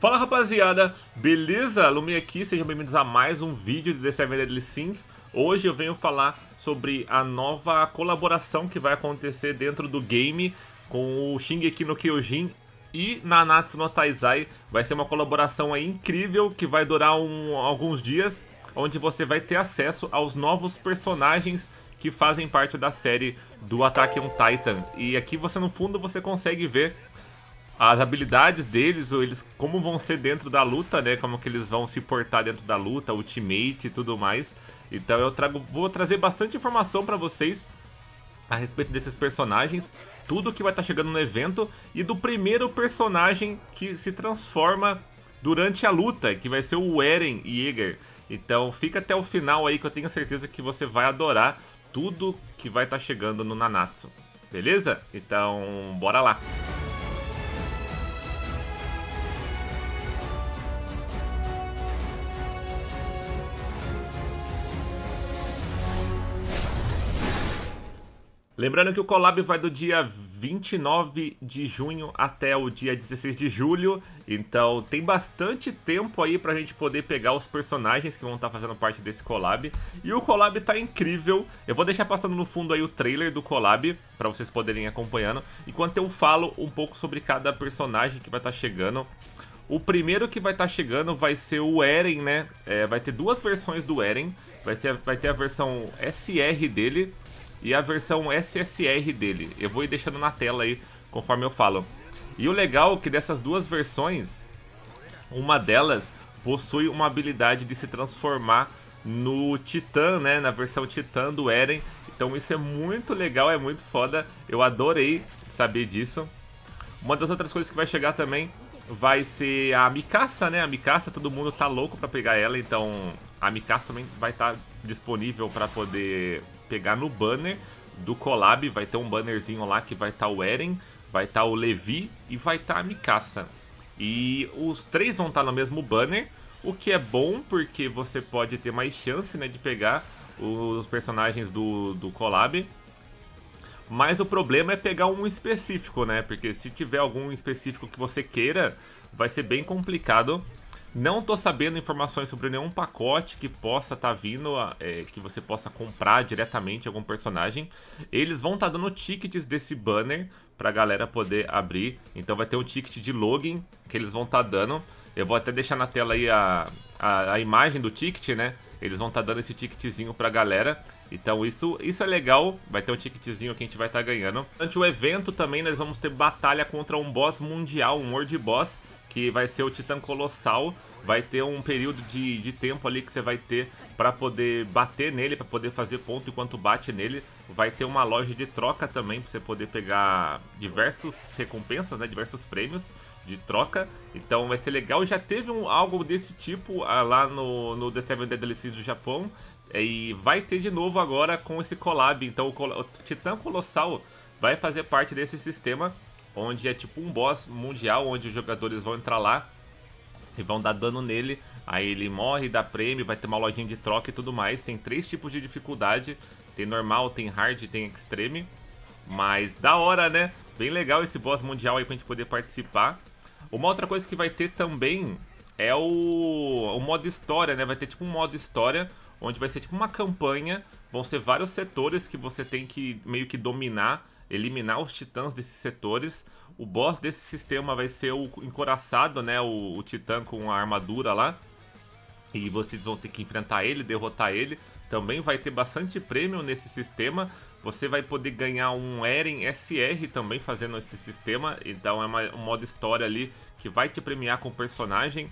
Fala rapaziada, beleza? Lumi aqui, sejam bem-vindos a mais um vídeo de The Seven Deadly Sins. Hoje eu venho falar sobre a nova colaboração que vai acontecer dentro do game com o Shingeki no Kyojin e Nanatsu no Taizai. Vai ser uma colaboração incrível que vai durar um, alguns dias, onde você vai ter acesso aos novos personagens que fazem parte da série do Attack on Titan. E aqui você no fundo você consegue ver as habilidades deles, eles como vão ser dentro da luta, né? Como que eles vão se portar dentro da luta, ultimate e tudo mais. Então eu trago, vou trazer bastante informação para vocês a respeito desses personagens, tudo que vai estar tá chegando no evento e do primeiro personagem que se transforma durante a luta, que vai ser o Eren Yeager. Então fica até o final aí que eu tenho certeza que você vai adorar tudo que vai estar tá chegando no Nanatsu. Beleza? Então, bora lá! Lembrando que o collab vai do dia 29 de junho até o dia 16 de julho, então tem bastante tempo aí pra gente poder pegar os personagens que vão estar tá fazendo parte desse collab. E o collab tá incrível. Eu vou deixar passando no fundo aí o trailer do collab para vocês poderem ir acompanhando, enquanto eu falo um pouco sobre cada personagem que vai estar tá chegando. O primeiro que vai estar tá chegando vai ser o Eren, né? É, vai ter duas versões do Eren. Vai, ser, vai ter a versão SR dele e a versão SSR dele. Eu vou ir deixando na tela aí conforme eu falo. E o legal é que dessas duas versões, uma delas possui uma habilidade de se transformar no Titã, né? Na versão Titã do Eren. Então isso é muito legal, é muito foda. Eu adorei saber disso. Uma das outras coisas que vai chegar também vai ser a Mikasa, né? A Mikasa, todo mundo tá louco pra pegar ela, então a Mikasa também vai estar tá disponível pra poder pegar no banner do collab, vai ter um bannerzinho lá que vai estar tá o Eren, vai estar tá o Levi e vai estar tá a Mikasa. E os três vão estar tá no mesmo banner, o que é bom porque você pode ter mais chance né, de pegar os personagens do, do collab. Mas o problema é pegar um específico, né? Porque se tiver algum específico que você queira, vai ser bem complicado não tô sabendo informações sobre nenhum pacote que possa estar tá vindo, é, que você possa comprar diretamente algum personagem. Eles vão estar tá dando tickets desse banner pra galera poder abrir. Então vai ter um ticket de login que eles vão estar tá dando. Eu vou até deixar na tela aí a, a, a imagem do ticket, né? Eles vão estar tá dando esse ticketzinho pra galera. Então isso, isso é legal, vai ter um ticketzinho que a gente vai estar tá ganhando. Durante o evento também nós vamos ter batalha contra um boss mundial, um World Boss que vai ser o Titã Colossal. Vai ter um período de, de tempo ali que você vai ter para poder bater nele, para poder fazer ponto enquanto bate nele. Vai ter uma loja de troca também para você poder pegar diversos recompensas, né, diversos prêmios de troca. Então vai ser legal. Já teve um, algo desse tipo ah, lá no, no The Seven Deadly Sins do Japão. E vai ter de novo agora com esse collab. Então o, o Titã Colossal vai fazer parte desse sistema onde é tipo um boss mundial, onde os jogadores vão entrar lá e vão dar dano nele. Aí ele morre, dá prêmio, vai ter uma lojinha de troca e tudo mais. Tem três tipos de dificuldade: tem normal, tem hard, tem extreme. Mas da hora, né? Bem legal esse boss mundial aí pra gente poder participar. Uma outra coisa que vai ter também é o, o modo história, né? Vai ter tipo um modo história onde vai ser tipo uma campanha. Vão ser vários setores que você tem que meio que dominar eliminar os titãs desses setores. O boss desse sistema vai ser o encoraçado, né? O, o titã com a armadura lá. E vocês vão ter que enfrentar ele, derrotar ele. Também vai ter bastante prêmio nesse sistema. Você vai poder ganhar um Eren SR também fazendo esse sistema. Então é uma, um modo história ali que vai te premiar com o personagem.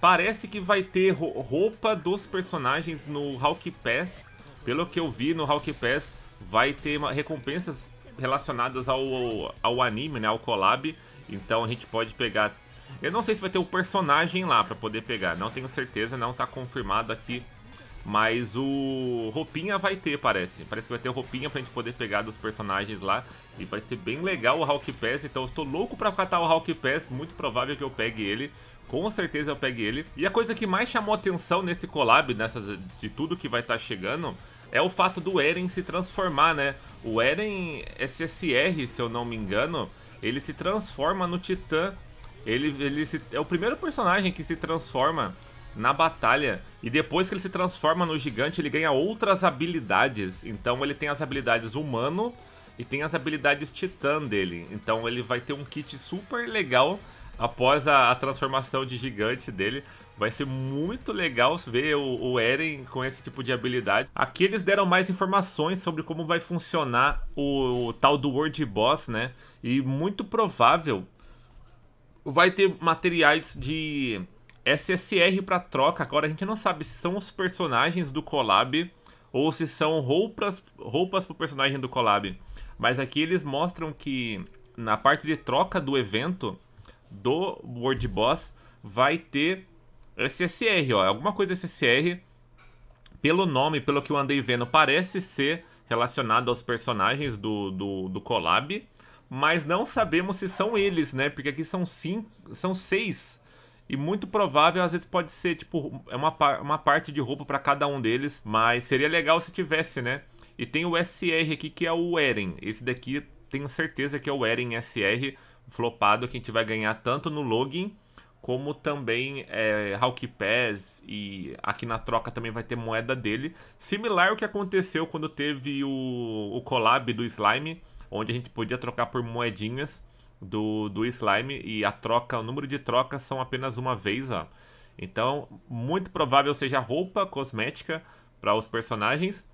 Parece que vai ter roupa dos personagens no Hawk Pass. Pelo que eu vi no Hawk Pass, vai ter recompensas relacionadas ao, ao anime, né, ao collab. Então a gente pode pegar. Eu não sei se vai ter o um personagem lá para poder pegar, não tenho certeza, não tá confirmado aqui. Mas o roupinha vai ter, parece. Parece que vai ter roupinha pra gente poder pegar dos personagens lá. E vai ser bem legal o Hulk Pass, então eu estou louco pra catar o Hulk Pass. Muito provável que eu pegue ele, com certeza eu peguei ele. E a coisa que mais chamou atenção nesse collab, nessas, de tudo que vai estar tá chegando, é o fato do Eren se transformar, né? O Eren SSR, se eu não me engano, ele se transforma no Titã. Ele, ele se, é o primeiro personagem que se transforma na batalha. E depois que ele se transforma no gigante, ele ganha outras habilidades. Então ele tem as habilidades humano e tem as habilidades titã dele. Então ele vai ter um kit super legal após a, a, transformação de gigante dele. Vai ser muito legal ver o, o, Eren com esse tipo de habilidade. Aqui eles deram mais informações sobre como vai funcionar o, o tal do World Boss, né? E muito provável vai ter materiais de SSR para troca. Agora a gente não sabe se são os personagens do collab ou se são roupas roupas pro personagem do collab. Mas aqui eles mostram que na parte de troca do evento do Word Boss vai ter SSR, ó, alguma coisa SSR. Pelo nome, pelo que eu andei vendo, parece ser relacionado aos personagens do, do, do collab, mas não sabemos se são eles, né? Porque aqui são cinco, são seis e muito provável, às vezes pode ser tipo é uma, uma parte de roupa para cada um deles, mas seria legal se tivesse, né? E tem o SR aqui que é o Eren. Esse daqui tenho certeza que é o Eren SR, flopado que a gente vai ganhar tanto no login como também é, Hawk Pass e aqui na troca também vai ter moeda dele. Similar ao que aconteceu quando teve o, o collab do Slime, onde a gente podia trocar por moedinhas do, do Slime e a troca, o número de trocas são apenas uma vez, ó. Então, muito provável seja roupa cosmética para os personagens.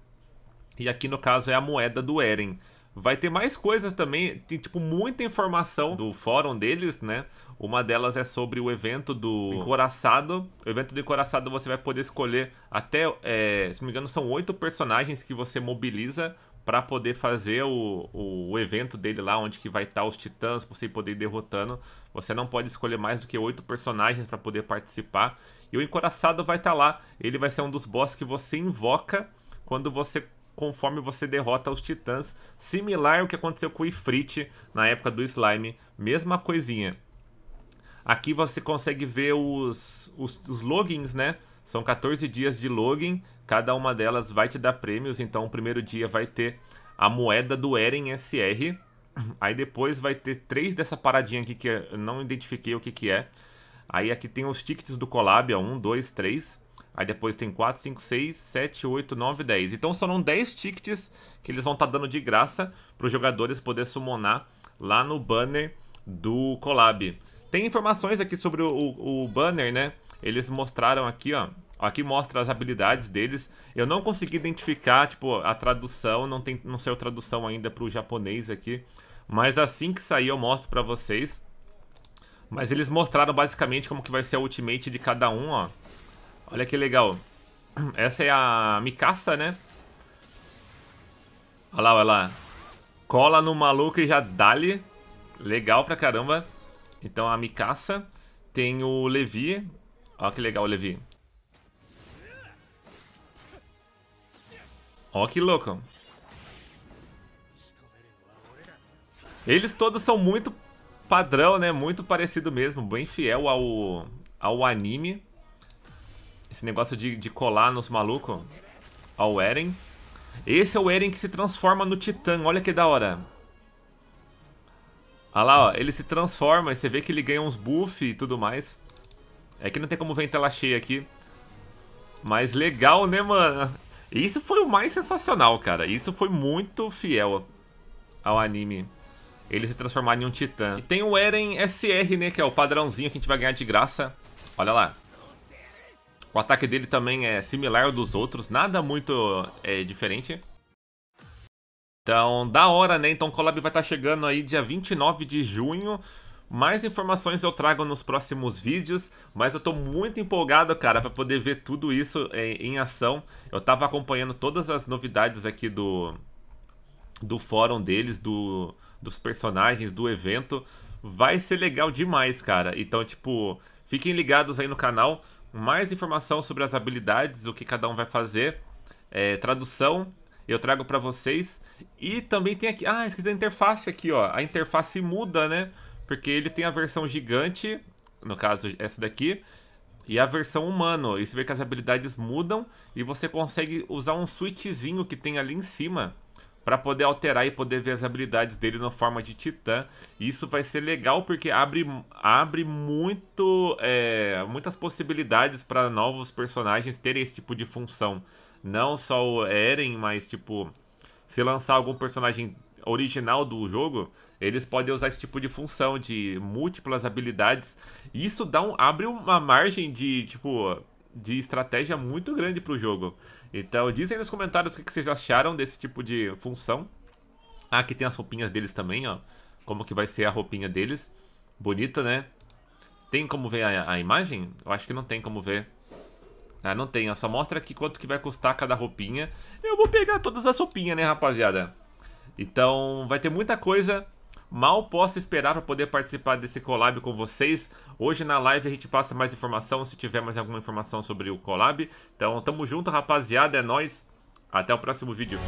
E aqui no caso é a moeda do Eren. Vai ter mais coisas também, tem tipo muita informação do fórum deles, né? Uma delas é sobre o evento do Encoraçado. O evento do Encoraçado você vai poder escolher até, é, se não me engano, são oito personagens que você mobiliza para poder fazer o, o, evento dele lá, onde que vai estar tá os titãs, pra você poder ir derrotando. Você não pode escolher mais do que oito personagens para poder participar. E o Encoraçado vai estar tá lá, ele vai ser um dos boss que você invoca quando você conforme você derrota os titãs, similar ao que aconteceu com o Ifrit na época do slime, mesma coisinha. Aqui você consegue ver os, os, os logins, né? São 14 dias de login, cada uma delas vai te dar prêmios, então o primeiro dia vai ter a moeda do Eren SR, aí depois vai ter três dessa paradinha aqui que eu não identifiquei o que que é, aí aqui tem os tickets do Collab, ó, 1, 2, 3, Aí depois tem 4, 5, 6, 7, 8, 9, 10. Então são 10 tickets que eles vão estar tá dando de graça para os jogadores poder summonar lá no banner do Collab. Tem informações aqui sobre o, o, o banner, né? Eles mostraram aqui, ó. Aqui mostra as habilidades deles. Eu não consegui identificar, tipo, a tradução. Não, tem, não saiu tradução ainda para o japonês aqui. Mas assim que sair eu mostro para vocês. Mas eles mostraram basicamente como que vai ser a ultimate de cada um, ó. Olha que legal. Essa é a Micaça, né? Olha lá, olha lá. Cola no maluco e já dá-lhe. Legal pra caramba. Então a Micaça Tem o Levi. Olha que legal o Levi. Ó que louco. Eles todos são muito padrão, né? Muito parecido mesmo. Bem fiel ao, ao anime. Esse negócio de, de colar nos malucos. Ó o Eren. Esse é o Eren que se transforma no Titã. Olha que da hora. Olha lá, ó. Ele se transforma e você vê que ele ganha uns buff e tudo mais. É que não tem como ver em tela cheia aqui. Mas legal, né, mano? Isso foi o mais sensacional, cara. Isso foi muito fiel ao anime. Ele se transformar em um titã. E tem o Eren SR, né? Que é o padrãozinho que a gente vai ganhar de graça. Olha lá. O ataque dele também é similar ao dos outros, nada muito é, diferente. Então, da hora, né? Então, o collab vai estar tá chegando aí dia 29 de junho. Mais informações eu trago nos próximos vídeos, mas eu tô muito empolgado, cara, para poder ver tudo isso em, é, em ação. Eu tava acompanhando todas as novidades aqui do do fórum deles, do dos personagens, do evento. Vai ser legal demais, cara. Então, tipo, fiquem ligados aí no canal mais informação sobre as habilidades, o que cada um vai fazer, é, tradução, eu trago para vocês. E também tem aqui, ah, esqueci da interface aqui, ó. A interface muda, né? Porque ele tem a versão gigante, no caso essa daqui, e a versão humano. E você vê que as habilidades mudam e você consegue usar um switchzinho que tem ali em cima para poder alterar e poder ver as habilidades dele na forma de titã. isso vai ser legal porque abre, abre muito, é, muitas possibilidades para novos personagens terem esse tipo de função. Não só o Eren, mas tipo, se lançar algum personagem original do jogo, eles podem usar esse tipo de função de múltiplas habilidades. Isso dá um, abre uma margem de tipo de estratégia muito grande para o jogo. Então, dizem nos comentários o que vocês acharam desse tipo de função. Ah, aqui tem as roupinhas deles também, ó. Como que vai ser a roupinha deles. Bonita, né? Tem como ver a, a imagem? Eu acho que não tem como ver. Ah, não tem. Só mostra aqui quanto que vai custar cada roupinha. Eu vou pegar todas as roupinhas, né, rapaziada? Então, vai ter muita coisa Mal posso esperar para poder participar desse collab com vocês. Hoje na live a gente passa mais informação, se tiver mais alguma informação sobre o collab. Então, tamo junto, rapaziada, é nós. Até o próximo vídeo.